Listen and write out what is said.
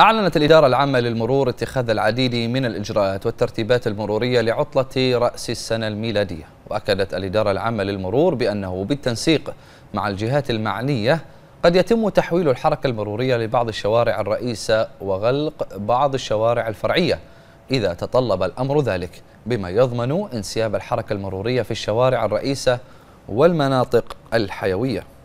أعلنت الإدارة العامة للمرور اتخاذ العديد من الإجراءات والترتيبات المرورية لعطلة رأس السنة الميلادية وأكدت الإدارة العامة للمرور بأنه بالتنسيق مع الجهات المعنية قد يتم تحويل الحركة المرورية لبعض الشوارع الرئيسة وغلق بعض الشوارع الفرعية إذا تطلب الأمر ذلك بما يضمن انسياب الحركة المرورية في الشوارع الرئيسة والمناطق الحيوية